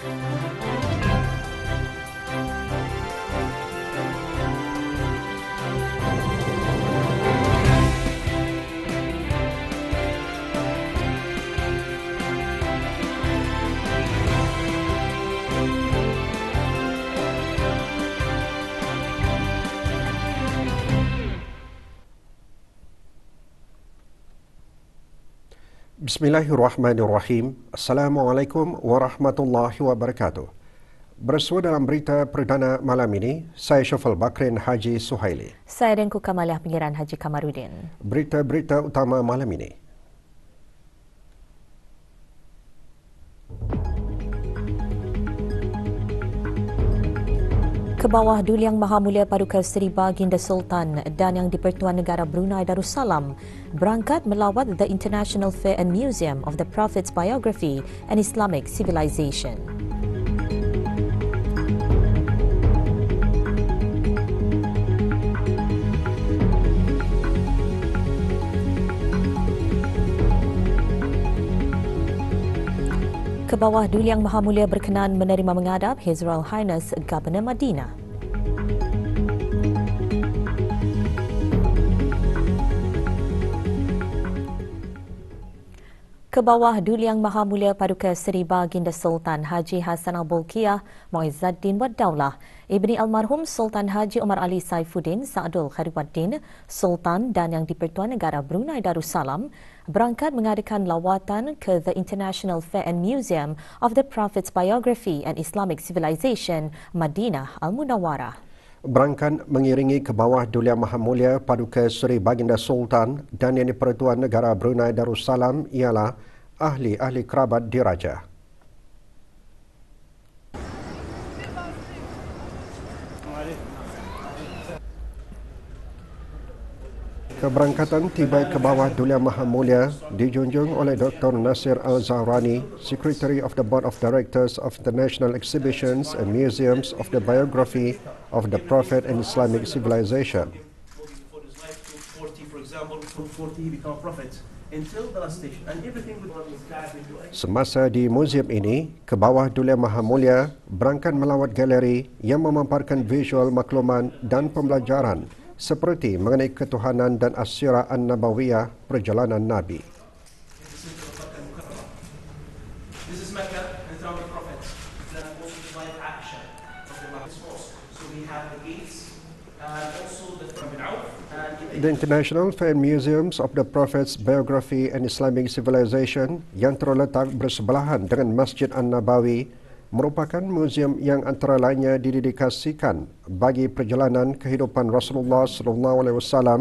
Thank you. Bismillahirrahmanirrahim. Assalamualaikum warahmatullahi wabarakatuh. Bersua dalam berita perdana malam ini, saya Syofal Bakrin Haji Suhaili. Saya Dengku Kamalah Pengiran Haji Kamarudin. Berita-berita utama malam ini. ke bawah Duli Yang Maha Mulia Paduka Seri Baginda Sultan dan Yang di-Pertuan Negara Brunei Darussalam berangkat melawat the International Fair and Museum of the Prophet's Biography and Islamic Civilization. bawah Duli Yang Maha Mulia berkenan menerima mengadap His Royal Highness Governor Madinah. ke bawah Yang Maha Mulia Paduka Seri Baginda Sultan Haji Hassan Al-Bulkiyah Muizzaddin Wad Daulah, Ibni Almarhum Sultan Haji Omar Ali Saifuddin Sa'adul Khairuddin Sultan dan Yang di-Pertuan Negara Brunei Darussalam berangkat mengadakan lawatan ke The International Fair and Museum of the Prophet's Biography and Islamic Civilization, Madinah Al-Munawarah. Berangkan mengiringi ke bawah Dulia Maha Mulia Paduka Seri Baginda Sultan dan yang di Pertuan Negara Brunei Darussalam ialah ahli-ahli kerabat diraja. keberangkatan tiba ke bawah Dunia Maha Mulia dijunjung oleh Dr. Nasir Al-Zahrani, Secretary of the Board of Directors of the National Exhibitions and Museums of the Biography of the Prophet and Islamic Civilization. Semasa di muzium ini, ke bawah Dunia Maha Mulia berangkat melawat galeri yang memamparkan visual makluman dan pembelajaran seperti mengenai ketuhanan dan asyirah an-nabawiyah perjalanan Nabi. The International Fan Museums of the Prophet's Biography and Islamic Civilization yang terletak bersebelahan dengan Masjid An-Nabawi merupakan muzium yang antara lainnya didedikasikan bagi perjalanan kehidupan Rasulullah sallallahu alaihi wasallam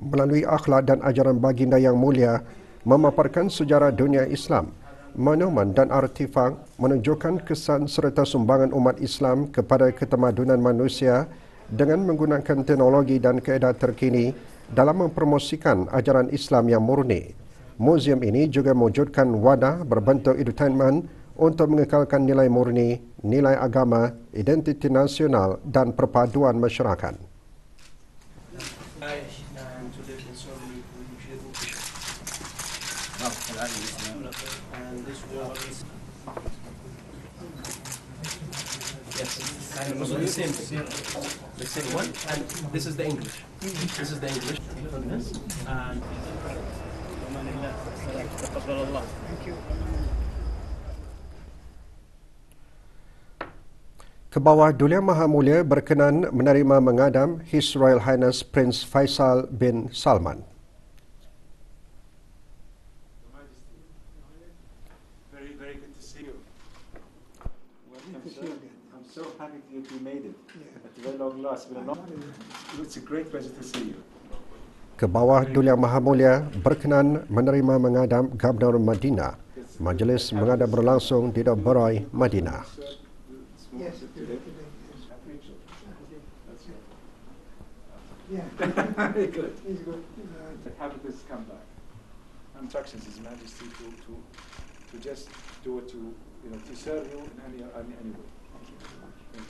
melalui akhlak dan ajaran baginda yang mulia memaparkan sejarah dunia Islam monumen dan artifak menunjukkan kesan serta sumbangan umat Islam kepada ketemadunan manusia dengan menggunakan teknologi dan keadaan terkini dalam mempromosikan ajaran Islam yang murni. Muzium ini juga mewujudkan wadah berbentuk edutainment untuk mengekalkan nilai murni, nilai agama, identiti nasional dan perpaduan masyarakat. Kebawah Dulia Maha Mulia berkenan menerima mengadam His Royal Highness Prince Faisal bin Salman. Kebawah Dulia Maha Mulia berkenan menerima mengadam Gabenor Madinah. Majlis mengadam berlangsung di Dabaroi, Madinah. Yes, it Today? Yes. I think That's good. Yeah. Very good. He's good. He's right. How did this come back? I'm touching His Majesty to, to, to just do it to, you know, to serve you in any, any, any way. Thank you much.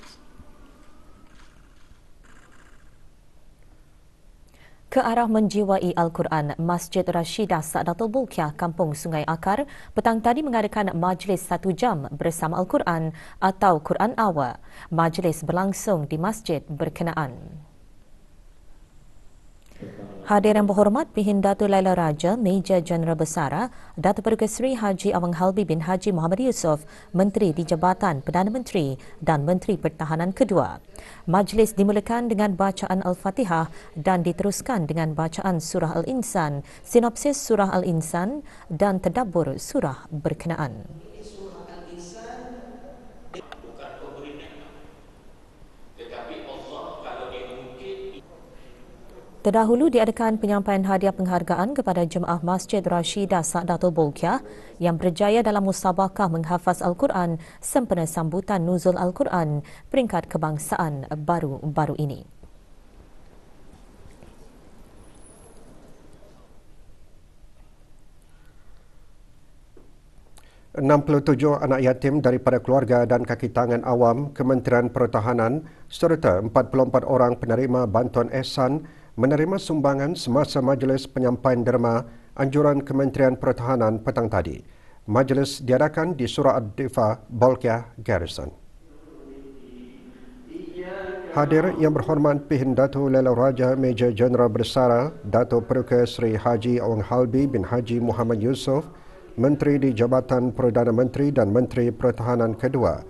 ke arah menjiwai Al-Quran Masjid Rashidah Sadatul Bulkiah Kampung Sungai Akar petang tadi mengadakan majlis satu jam bersama Al-Quran atau Quran Awa. Majlis berlangsung di masjid berkenaan. Hadir yang berhormat Pihin Datu Laila Raja, Meja Jeneral Besara, Datu Perdana Seri Haji Awang Halbi bin Haji Muhammad Yusof, Menteri di Jabatan Perdana Menteri dan Menteri Pertahanan Kedua. Majlis dimulakan dengan bacaan Al-Fatihah dan diteruskan dengan bacaan Surah Al-Insan, sinopsis Surah Al-Insan dan tadabbur Surah Berkenaan. Terdahulu diadakan penyampaian hadiah penghargaan kepada Jemaah Masjid Rashidah Sa'datul Bulkiah yang berjaya dalam musabakah menghafaz Al-Quran sempena sambutan Nuzul Al-Quran peringkat kebangsaan baru-baru ini. tujuh anak yatim daripada keluarga dan kaki tangan awam Kementerian Pertahanan serta 44 orang penerima bantuan ehsan menerima sumbangan semasa majlis penyampaian derma anjuran Kementerian Pertahanan petang tadi. Majlis diadakan di Surah Ad-Difa, Bolkia Garrison. Hadir yang berhormat Pihin Datu Lela Raja Major Jeneral Bersara, Datu Perukai Sri Haji Ong Halbi bin Haji Muhammad Yusof, Menteri di Jabatan Perdana Menteri dan Menteri Pertahanan Kedua.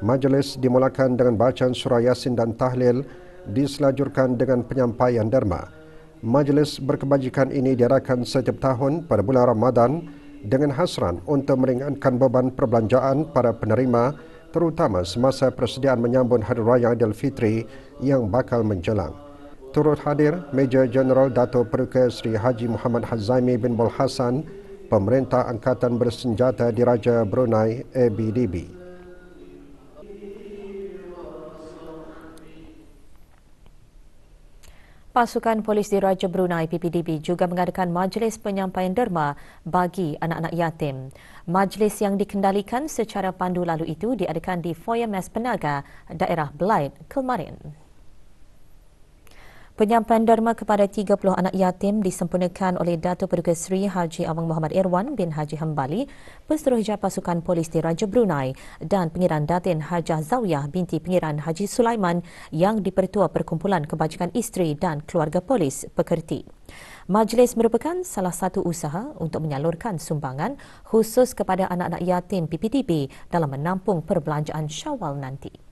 Majlis dimulakan dengan bacaan surah Yasin dan Tahlil, diselajurkan dengan penyampaian derma. Majlis berkebajikan ini diadakan setiap tahun pada bulan Ramadan dengan hasran untuk meringankan beban perbelanjaan para penerima terutama semasa persediaan menyambut Hari Raya Fitri yang bakal menjelang. Turut hadir Major General Dato' Perika Sri Haji Muhammad Hazaimi bin Bolhasan, Pemerintah Angkatan Bersenjata Diraja Brunei ABDB. Pasukan Polis di Raja Brunei PPDB juga mengadakan majlis penyampaian derma bagi anak-anak yatim. Majlis yang dikendalikan secara pandu lalu itu diadakan di Foyer Mas Penaga, daerah Belait, kemarin. Penyampaian derma kepada 30 anak yatim disempurnakan oleh Datuk Perdana Seri Haji Awang Muhammad Irwan bin Haji Hembali, Pesteruja Pasukan Polis Diraja Brunei dan Pengiran Datin Hajah Zawiyah binti Pengiran Haji Sulaiman yang dipertua Perkumpulan Kebajikan Isteri dan Keluarga Polis Pekerti. Majlis merupakan salah satu usaha untuk menyalurkan sumbangan khusus kepada anak-anak yatim PPTB dalam menampung perbelanjaan syawal nanti.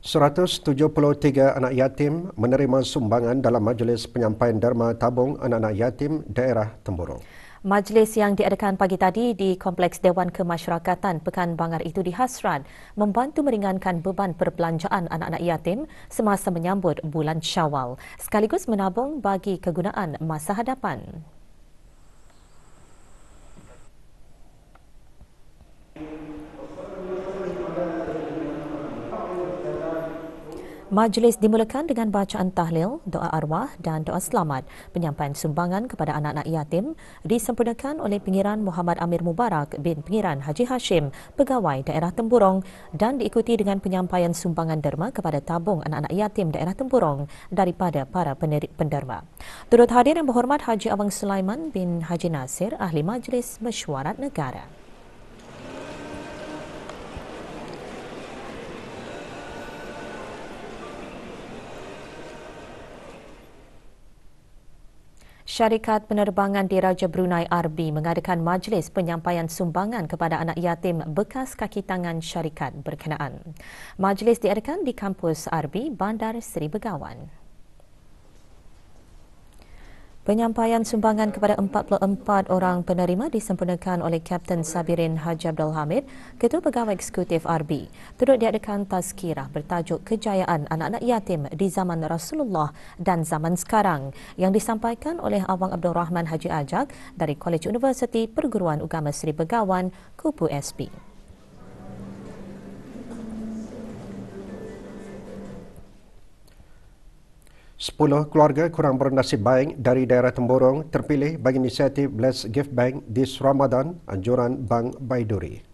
173 anak yatim menerima sumbangan dalam Majlis Penyampaian Derma Tabung Anak-anak Yatim Daerah Temburong. Majlis yang diadakan pagi tadi di Kompleks Dewan Kemasyarakatan Pekan Bangar itu dihasran membantu meringankan beban perbelanjaan anak-anak yatim semasa menyambut bulan Syawal sekaligus menabung bagi kegunaan masa hadapan. Majlis dimulakan dengan bacaan tahlil, doa arwah dan doa selamat. Penyampaian sumbangan kepada anak-anak yatim disempurnakan oleh Pengiran Muhammad Amir Mubarak bin Pengiran Haji Hashim, Pegawai Daerah Tempurong dan diikuti dengan penyampaian sumbangan derma kepada tabung anak-anak yatim Daerah Tempurong daripada para penerik penderma. Turut hadir yang berhormat Haji Abang Sulaiman bin Haji Nasir, Ahli Majlis Mesyuarat Negara. Syarikat Penerbangan di Raja Brunei RB mengadakan majlis penyampaian sumbangan kepada anak yatim bekas kaki tangan syarikat berkenaan. Majlis diadakan di kampus RB Bandar Seri Begawan. Penyampaian sumbangan kepada 44 orang penerima disempurnakan oleh Kapten Sabirin Haji Abdul Hamid, Ketua Pegawai Eksekutif RB. Turut diadakan tazkirah bertajuk Kejayaan Anak-anak Yatim di Zaman Rasulullah dan Zaman Sekarang yang disampaikan oleh Awang Abdul Rahman Haji Ajak dari Kolej Universiti Perguruan Ugama Seri Begawan, Kupu SP. Sepuluh keluarga kurang bernasib baik dari daerah Temborong terpilih bagi inisiatif Bless Gift Bank di Ramadan anjuran Bank Baiduri.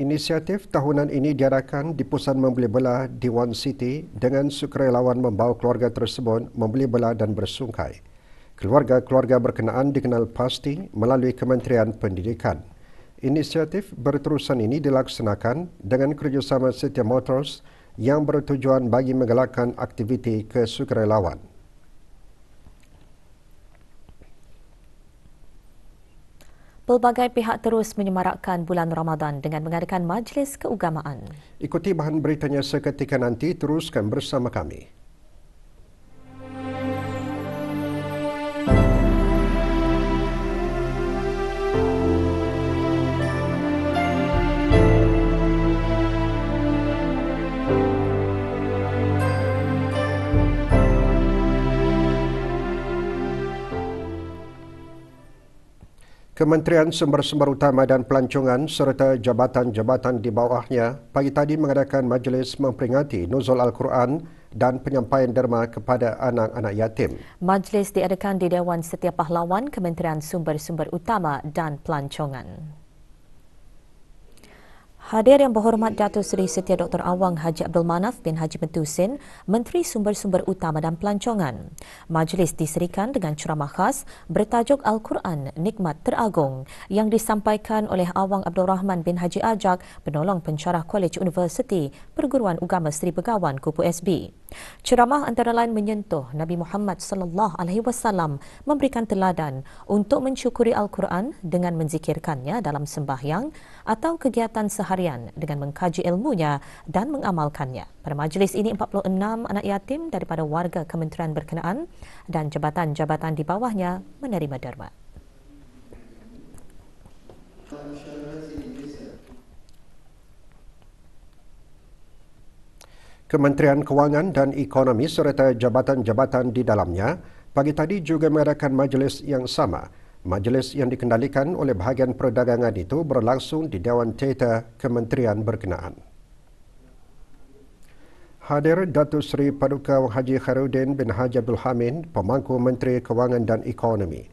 Inisiatif tahunan ini diadakan di pusat membeli belah di One City dengan sukarelawan membawa keluarga tersebut membeli belah dan bersungkai. Keluarga-keluarga berkenaan dikenal pasti melalui Kementerian Pendidikan. Inisiatif berterusan ini dilaksanakan dengan kerjasama Setia Motors yang bertujuan bagi menggalakkan aktiviti kesukarelawan. Pelbagai pihak terus menyemarakkan bulan Ramadan dengan mengadakan majlis keugamaan. Ikuti bahan beritanya seketika nanti teruskan bersama kami. Kementerian Sumber-Sumber Utama dan Pelancongan serta jabatan-jabatan di bawahnya pagi tadi mengadakan majlis memperingati Nuzul Al-Quran dan penyampaian derma kepada anak-anak yatim. Majlis diadakan di Dewan Setia Pahlawan Kementerian Sumber-Sumber Utama dan Pelancongan. Hadir yang berhormat Datuk Seri Setia Dr. Awang Haji Abdul Manaf bin Haji Metusin, Menteri Sumber-Sumber Utama dan Pelancongan. Majlis diserikan dengan ceramah khas bertajuk Al-Quran Nikmat Teragung yang disampaikan oleh Awang Abdul Rahman bin Haji Ajak, penolong pencerah Kolej Universiti Perguruan Ugama Seri Begawan Kupu SB. Ceramah antara lain menyentuh Nabi Muhammad sallallahu alaihi wasallam memberikan teladan untuk mensyukuri Al-Quran dengan menzikirkannya dalam sembahyang atau kegiatan seharian dengan mengkaji ilmunya dan mengamalkannya. Pada majlis ini 46 anak yatim daripada warga kementerian berkenaan dan jabatan-jabatan di bawahnya menerima derma. Terima kasih. Kementerian Kewangan dan Ekonomi serta jabatan-jabatan di dalamnya pagi tadi juga mengadakan majlis yang sama. Majlis yang dikendalikan oleh bahagian perdagangan itu berlangsung di Dewan Teta Kementerian Berkenaan. Hadir Datuk Seri Paduka Wang Haji Khairuddin bin Haji Abdul Hamid, pemangku Menteri Kewangan dan Ekonomi.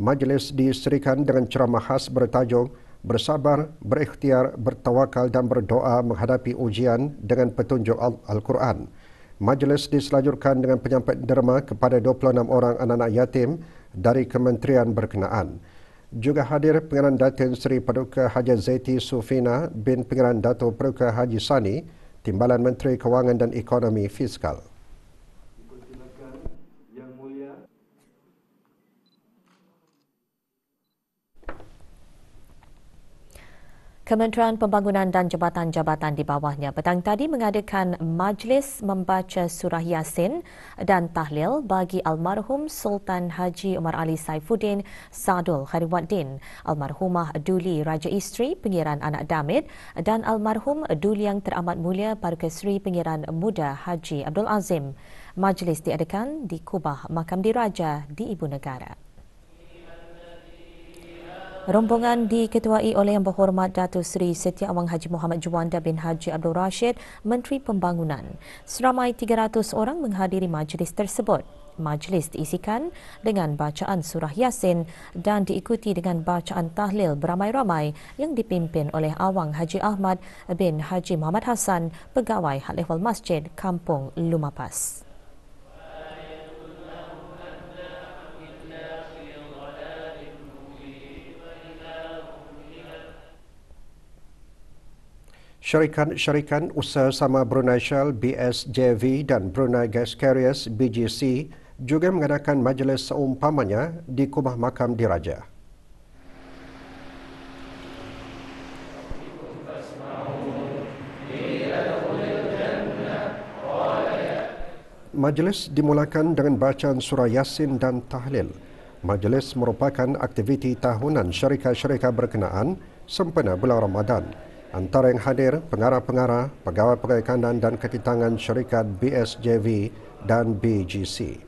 Majlis diserikan dengan ceramah khas bertajuk bersabar, berikhtiar, bertawakal dan berdoa menghadapi ujian dengan petunjuk Al-Quran. Majlis diselajurkan dengan penyampaian derma kepada 26 orang anak-anak yatim dari kementerian berkenaan. Juga hadir Pengiran Datin Seri Paduka Haji Zaiti Sufina bin Pengiran Dato Paduka Haji Sani, Timbalan Menteri Kewangan dan Ekonomi Fiskal. Kementerian Pembangunan dan Jabatan-Jabatan di bawahnya petang tadi mengadakan majlis membaca surah Yasin dan tahlil bagi almarhum Sultan Haji Umar Ali Saifuddin Sadul Khairuddin, almarhumah Duli Raja Isteri Pengiran Anak Damit dan almarhum Duli yang teramat mulia Parukesri Pengiran Muda Haji Abdul Azim. Majlis diadakan di Kubah Makam Diraja di Ibu Negara. Rombongan diketuai oleh Yang Berhormat Datuk Seri Setiawang Haji Muhammad Juanda bin Haji Abdul Rashid, Menteri Pembangunan. Seramai 300 orang menghadiri majlis tersebut. Majlis diisikan dengan bacaan surah Yasin dan diikuti dengan bacaan tahlil beramai-ramai yang dipimpin oleh Awang Haji Ahmad bin Haji Muhammad Hassan, Pegawai Hal Masjid, Kampung Lumapas. Syarikat-syarikat usaha sama Brunei Shell, BSJV dan Brunei Gas Carriers, BGC juga mengadakan majlis seumpamanya di Kubah Makam Diraja. Majlis dimulakan dengan bacaan surah Yasin dan Tahlil. Majlis merupakan aktiviti tahunan syarikat-syarikat berkenaan sempena bulan Ramadan. Antara yang hadir, pengarah-pengarah, pegawai-pegawai kandan dan kakitangan syarikat BSJV dan BGC.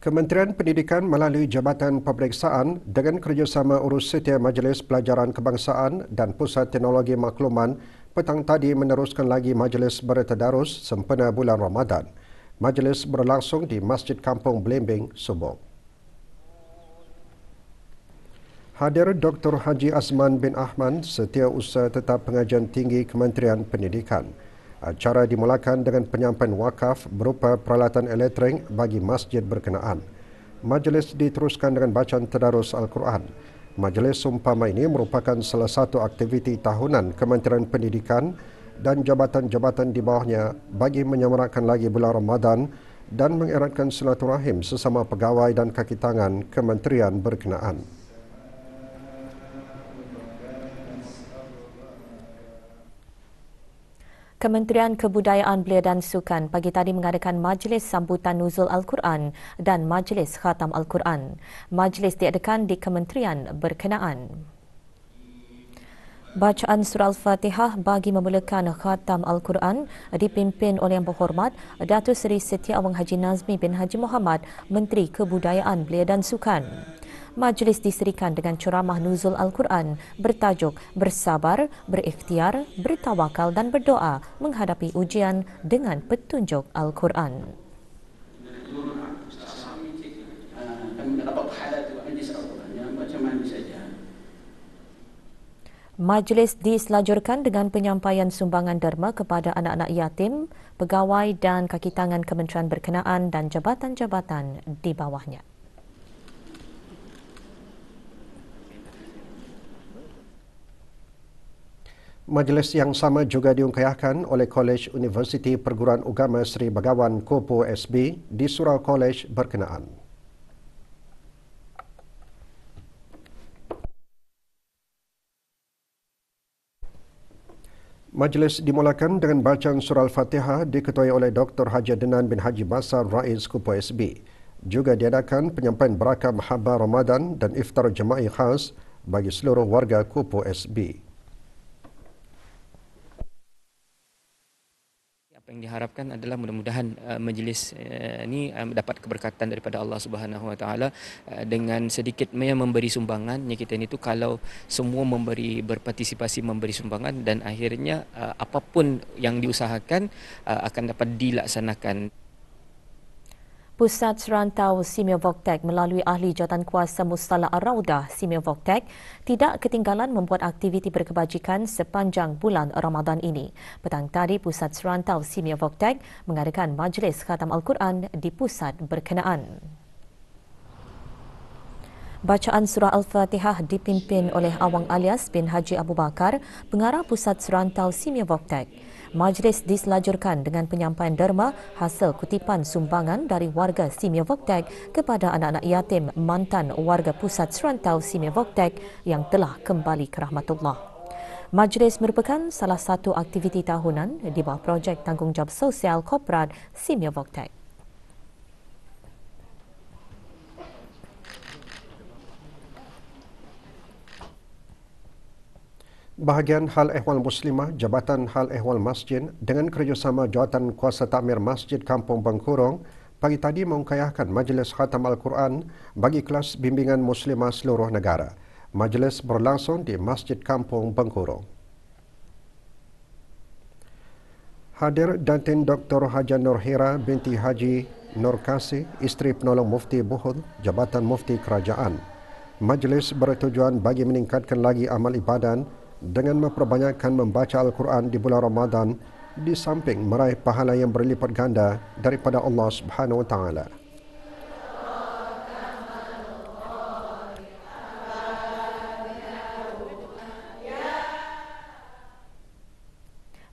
Kementerian Pendidikan melalui Jabatan Pemeriksaan dengan kerjasama Urus Setia Majlis Pelajaran Kebangsaan dan Pusat Teknologi Makluman petang tadi meneruskan lagi Majlis Bertadarus sempena bulan Ramadan. Majlis berlangsung di Masjid Kampung Blimbing, Subuh. Hadir Dr. Haji Azman bin Ahmad, Setiausaha Tetap Pengajian Tinggi Kementerian Pendidikan. Acara dimulakan dengan penyampaian wakaf berupa peralatan elektrik bagi masjid berkenaan. Majlis diteruskan dengan bacaan tedarus Al-Quran. Majlis sumpama ini merupakan salah satu aktiviti tahunan Kementerian Pendidikan dan jabatan-jabatan di bawahnya bagi menyemarakkan lagi bulan Ramadan dan mengeratkan silaturahim sesama pegawai dan kaki tangan kementerian berkenaan. Kementerian Kebudayaan Belia dan Sukan pagi tadi mengadakan majlis sambutan nuzul Al-Quran dan majlis khatam Al-Quran. Majlis diadakan di Kementerian Berkenaan. Bacaan surah Al-Fatihah bagi memulakan khatam Al-Quran dipimpin oleh Yang Berhormat Datuk Seri Setia Wang Haji Nazmi bin Haji Muhammad, Menteri Kebudayaan Belia dan Sukan. Majlis diserikan dengan ceramah nuzul Al-Quran bertajuk bersabar, berikhtiar, bertawakal dan berdoa menghadapi ujian dengan petunjuk Al-Quran. Majlis diselajurkan dengan penyampaian sumbangan derma kepada anak-anak yatim, pegawai dan kaki tangan kementerian berkenaan dan jabatan-jabatan di bawahnya. Majlis yang sama juga diungkayakan oleh Kolej Universiti Perguruan Ugama Sri Bagawan Kopo SB di Surau Kolej Berkenaan. Majlis dimulakan dengan bacaan surah Al-Fatihah diketuai oleh Dr. Haji Denan bin Haji Basar Rais Kupu SB. Juga diadakan penyampaian berakam haba Ramadan dan iftar jemaah khas bagi seluruh warga Kupu SB. yang diharapkan adalah mudah-mudahan uh, majlis uh, ini um, uh, dapat keberkatan daripada Allah Subhanahu Wa Taala uh, dengan sedikit memberi sumbangan yang kita ini tu kalau semua memberi berpartisipasi memberi sumbangan dan akhirnya uh, apapun yang diusahakan uh, akan dapat dilaksanakan Pusat Serantau Simeo Voktek melalui Ahli Jawatan Kuasa Mustala Arauda Simeo Voktek tidak ketinggalan membuat aktiviti berkebajikan sepanjang bulan Ramadan ini. Petang tadi, Pusat Serantau Simeo Voktek mengadakan majlis khatam Al-Quran di pusat berkenaan. Bacaan surah Al-Fatihah dipimpin oleh Awang Alias bin Haji Abu Bakar, pengarah pusat serantau Simia Voktek. Majlis diselajurkan dengan penyampaian derma hasil kutipan sumbangan dari warga Simia Voktek kepada anak-anak yatim mantan warga pusat serantau Simia Voktek yang telah kembali ke Rahmatullah. Majlis merupakan salah satu aktiviti tahunan di bawah projek tanggungjawab sosial korporat Simia Voktek. Bahagian Hal Ehwal Muslimah, Jabatan Hal Ehwal Masjid dengan kerjasama Jawatan Kuasa Takmir Masjid Kampung Bengkurung pagi tadi mengkayahkan Majlis Khatam Al-Quran bagi kelas bimbingan Muslimah seluruh negara. Majlis berlangsung di Masjid Kampung Bengkurung. Hadir Dantin Dr. Haja Nur binti Haji Nur Kasih, isteri penolong Mufti Buhud, Jabatan Mufti Kerajaan. Majlis bertujuan bagi meningkatkan lagi amal ibadah dengan memperbanyakkan membaca Al-Quran di bulan Ramadan di samping meraih pahala yang berlipat ganda daripada Allah Subhanahu Wa Taala.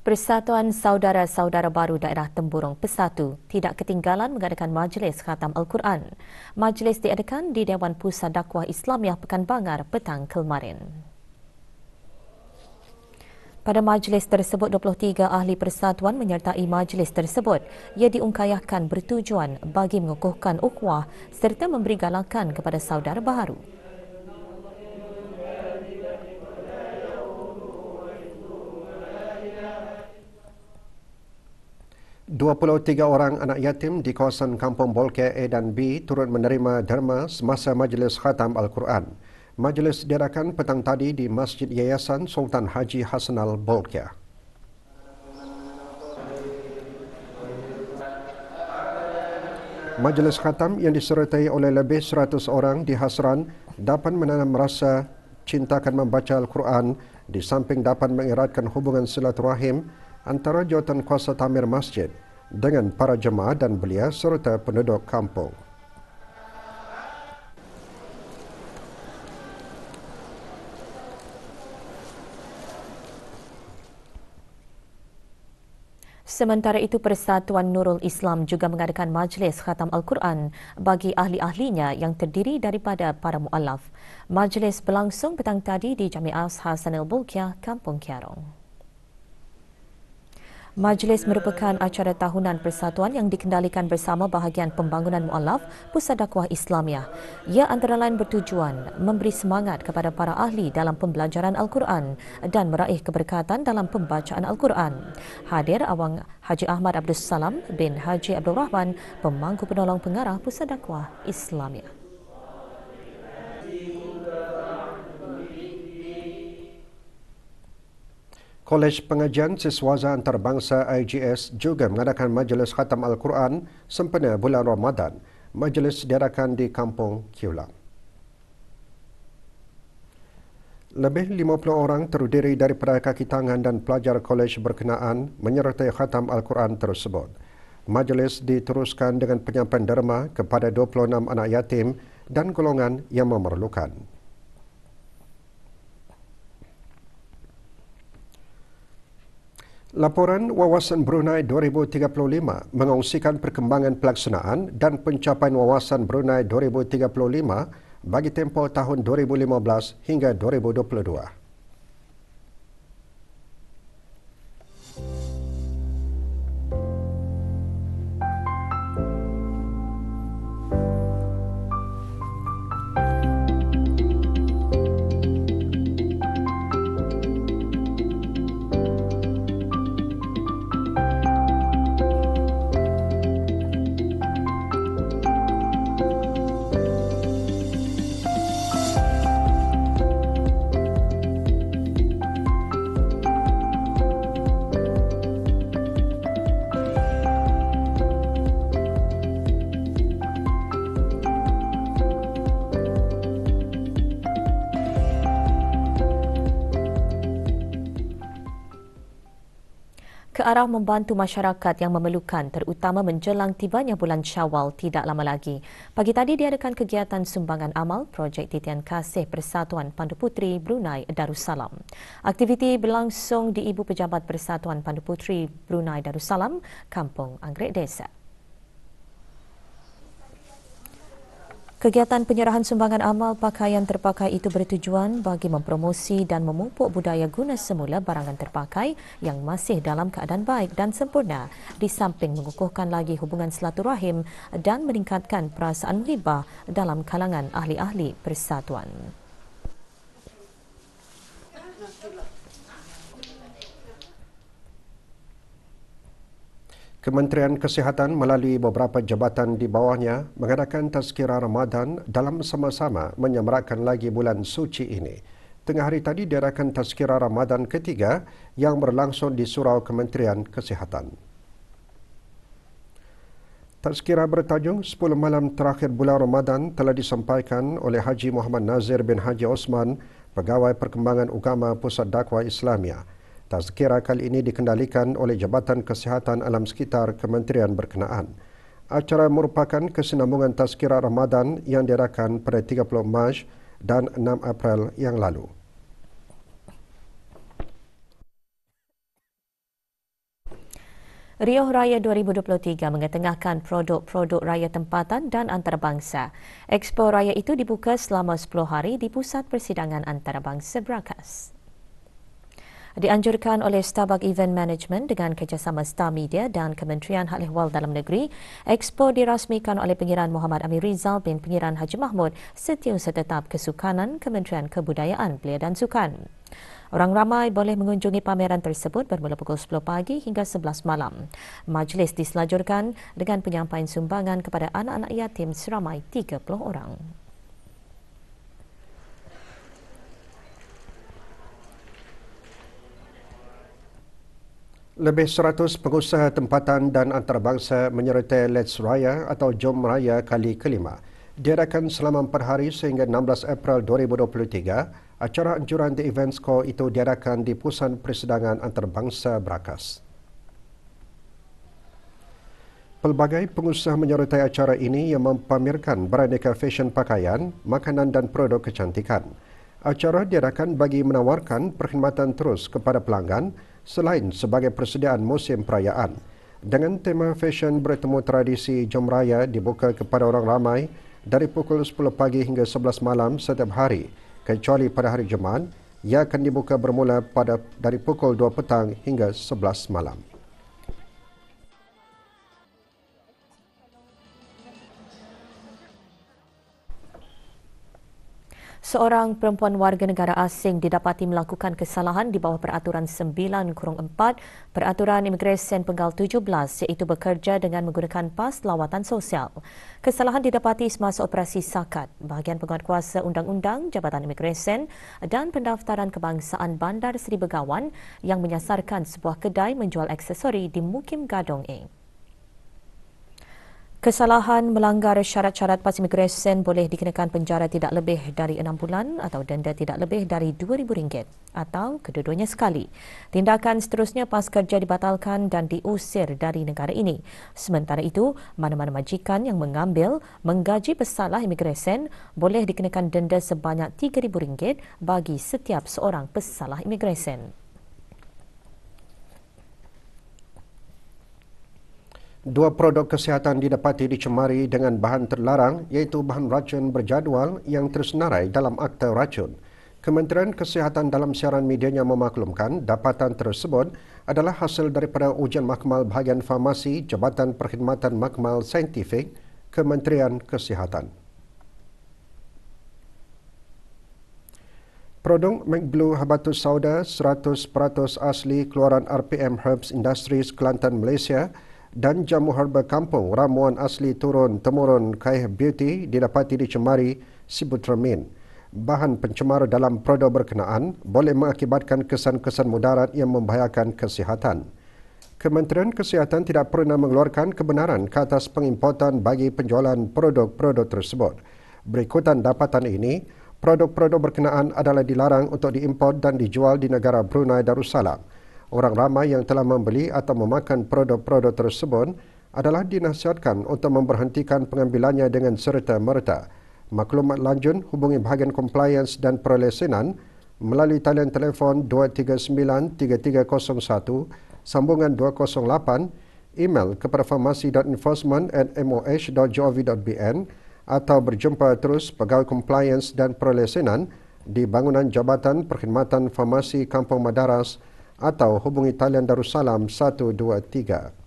Persatuan Saudara-Saudara Baru Daerah Temburong Pesatu tidak ketinggalan mengadakan majlis khatam Al-Quran. Majlis diadakan di Dewan Pusat Dakwah Islamiah Bangar petang kemarin. Pada majlis tersebut, 23 ahli persatuan menyertai majlis tersebut. Ia diungkayahkan bertujuan bagi mengukuhkan ukhwah serta memberi galakan kepada saudara baharu. Dua puluh tiga orang anak yatim di kawasan kampung Bolke A dan B turut menerima derma semasa majlis khatam Al-Quran. Majlis diadakan petang tadi di Masjid Yayasan Sultan Haji Hasanal Bolkiah. Majlis khatam yang disertai oleh lebih 100 orang di Hasran dapat menanam rasa cintakan membaca Al-Quran di samping dapat mengeratkan hubungan silaturahim antara jawatan kuasa tamir masjid dengan para jemaah dan belia serta penduduk kampung. Sementara itu, Persatuan Nurul Islam juga mengadakan majlis khatam Al-Quran bagi ahli-ahlinya yang terdiri daripada para mu'alaf. Majlis berlangsung petang tadi di Jami'ah Hasanul Bulkiah, Kampung Kiarong. Majlis merupakan acara tahunan persatuan yang dikendalikan bersama bahagian pembangunan mu'alaf Pusat Dakwah Islamiah. Ia antara lain bertujuan memberi semangat kepada para ahli dalam pembelajaran Al-Quran dan meraih keberkatan dalam pembacaan Al-Quran. Hadir Awang Haji Ahmad Abdul Salam bin Haji Abdul Rahman, pemangku penolong pengarah Pusat Dakwah Islamiah. Kolej Pengajian Siswaza Antarabangsa IGS juga mengadakan majlis khatam Al-Quran sempena bulan Ramadan. Majlis diadakan di Kampung Kiulang. Lebih 50 orang terdiri daripada kaki tangan dan pelajar kolej berkenaan menyertai khatam Al-Quran tersebut. Majlis diteruskan dengan penyampaian derma kepada 26 anak yatim dan golongan yang memerlukan. Laporan Wawasan Brunei 2035 mengongsikan perkembangan pelaksanaan dan pencapaian Wawasan Brunei 2035 bagi tempoh tahun 2015 hingga 2022. ke arah membantu masyarakat yang memerlukan terutama menjelang tibanya bulan Syawal tidak lama lagi. Pagi tadi diadakan kegiatan sumbangan amal projek Titian Kasih Persatuan Pandu Putri Brunei Darussalam. Aktiviti berlangsung di Ibu Pejabat Persatuan Pandu Putri Brunei Darussalam, Kampung Anggrek Desa. Kegiatan penyerahan sumbangan amal pakaian terpakai itu bertujuan bagi mempromosi dan memupuk budaya guna semula barangan terpakai yang masih dalam keadaan baik dan sempurna di samping mengukuhkan lagi hubungan silaturahim dan meningkatkan perasaan riba dalam kalangan ahli-ahli persatuan. Kementerian Kesihatan melalui beberapa jabatan di bawahnya mengadakan tazkirah Ramadan dalam sama-sama menyemerakkan lagi bulan suci ini. Tengah hari tadi diadakan tazkirah Ramadan ketiga yang berlangsung di Surau Kementerian Kesihatan. Tazkirah bertajung 10 malam terakhir bulan Ramadan telah disampaikan oleh Haji Muhammad Nazir bin Haji Osman, Pegawai Perkembangan Agama Pusat Dakwah Islamiah. Tazkira kali ini dikendalikan oleh Jabatan Kesihatan Alam Sekitar Kementerian Berkenaan. Acara merupakan kesinambungan tazkira Ramadan yang diadakan pada 30 Mac dan 6 April yang lalu. Rio Raya 2023 mengetengahkan produk-produk raya tempatan dan antarabangsa. Ekspor raya itu dibuka selama 10 hari di Pusat Persidangan Antarabangsa Brakas dianjurkan oleh Starbuck Event Management dengan kerjasama Star Media dan Kementerian Hal Ehwal Dalam Negeri. Expo dirasmikan oleh Pengiran Muhammad Amir Rizal bin Pengiran Haji Mahmud setiausaha tetap kesukanan Kementerian Kebudayaan, Belia dan Sukan. Orang ramai boleh mengunjungi pameran tersebut bermula pukul 10 pagi hingga 11 malam. Majlis diselajurkan dengan penyampaian sumbangan kepada anak-anak yatim seramai 30 orang. Lebih 100 pengusaha tempatan dan antarabangsa menyertai Let's Raya atau Jom Raya kali kelima. Diadakan selama 4 hari sehingga 16 April 2023, acara anjuran The Events Co itu diadakan di Pusat Persidangan Antarabangsa Brakas. Pelbagai pengusaha menyertai acara ini yang mempamerkan beraneka fesyen pakaian, makanan dan produk kecantikan. Acara diadakan bagi menawarkan perkhidmatan terus kepada pelanggan, selain sebagai persediaan musim perayaan. Dengan tema fashion bertemu tradisi Jom Raya dibuka kepada orang ramai dari pukul 10 pagi hingga 11 malam setiap hari kecuali pada hari Jumaat ia akan dibuka bermula pada dari pukul 2 petang hingga 11 malam. Seorang perempuan warga negara asing didapati melakukan kesalahan di bawah peraturan 9-4 Peraturan Imigresen Penggal 17 iaitu bekerja dengan menggunakan pas lawatan sosial. Kesalahan didapati semasa operasi sakat. Bahagian kuasa Undang-Undang Jabatan Imigresen dan Pendaftaran Kebangsaan Bandar Seri Begawan yang menyasarkan sebuah kedai menjual aksesori di Mukim Gadong Eng. Kesalahan melanggar syarat-syarat pas imigresen boleh dikenakan penjara tidak lebih dari enam bulan atau denda tidak lebih dari dua ribu ringgit atau kedua-duanya sekali. Tindakan seterusnya pas kerja dibatalkan dan diusir dari negara ini. Sementara itu, mana-mana majikan yang mengambil menggaji pesalah imigresen boleh dikenakan denda sebanyak tiga ribu ringgit bagi setiap seorang pesalah imigresen. Dua produk kesihatan didapati dicemari dengan bahan terlarang iaitu bahan racun berjadual yang tersenarai dalam akta racun. Kementerian Kesihatan dalam siaran medianya memaklumkan dapatan tersebut adalah hasil daripada ujian makmal bahagian farmasi Jabatan Perkhidmatan Makmal Saintifik Kementerian Kesihatan. Produk McBlue Habatus Sauda 100% asli keluaran RPM Herbs Industries Kelantan Malaysia dan jamu harba kampung ramuan asli turun temurun kaih beauty didapati dicemari sibutramin. Bahan pencemar dalam produk berkenaan boleh mengakibatkan kesan-kesan mudarat yang membahayakan kesihatan. Kementerian Kesihatan tidak pernah mengeluarkan kebenaran ke atas pengimportan bagi penjualan produk-produk tersebut. Berikutan dapatan ini, produk-produk berkenaan adalah dilarang untuk diimport dan dijual di negara Brunei Darussalam. Orang ramai yang telah membeli atau memakan produk-produk tersebut adalah dinasihatkan untuk memberhentikan pengambilannya dengan serta merta. Maklumat lanjut hubungi bahagian compliance dan perlesenan melalui talian telefon 2393301, sambungan 208, email kepada farmasi.enforcement.moh.gov.bn atau berjumpa terus pegawai compliance dan perlesenan di bangunan Jabatan Perkhidmatan Farmasi Kampung Madaras, atau hubungi talian Darussalam 123.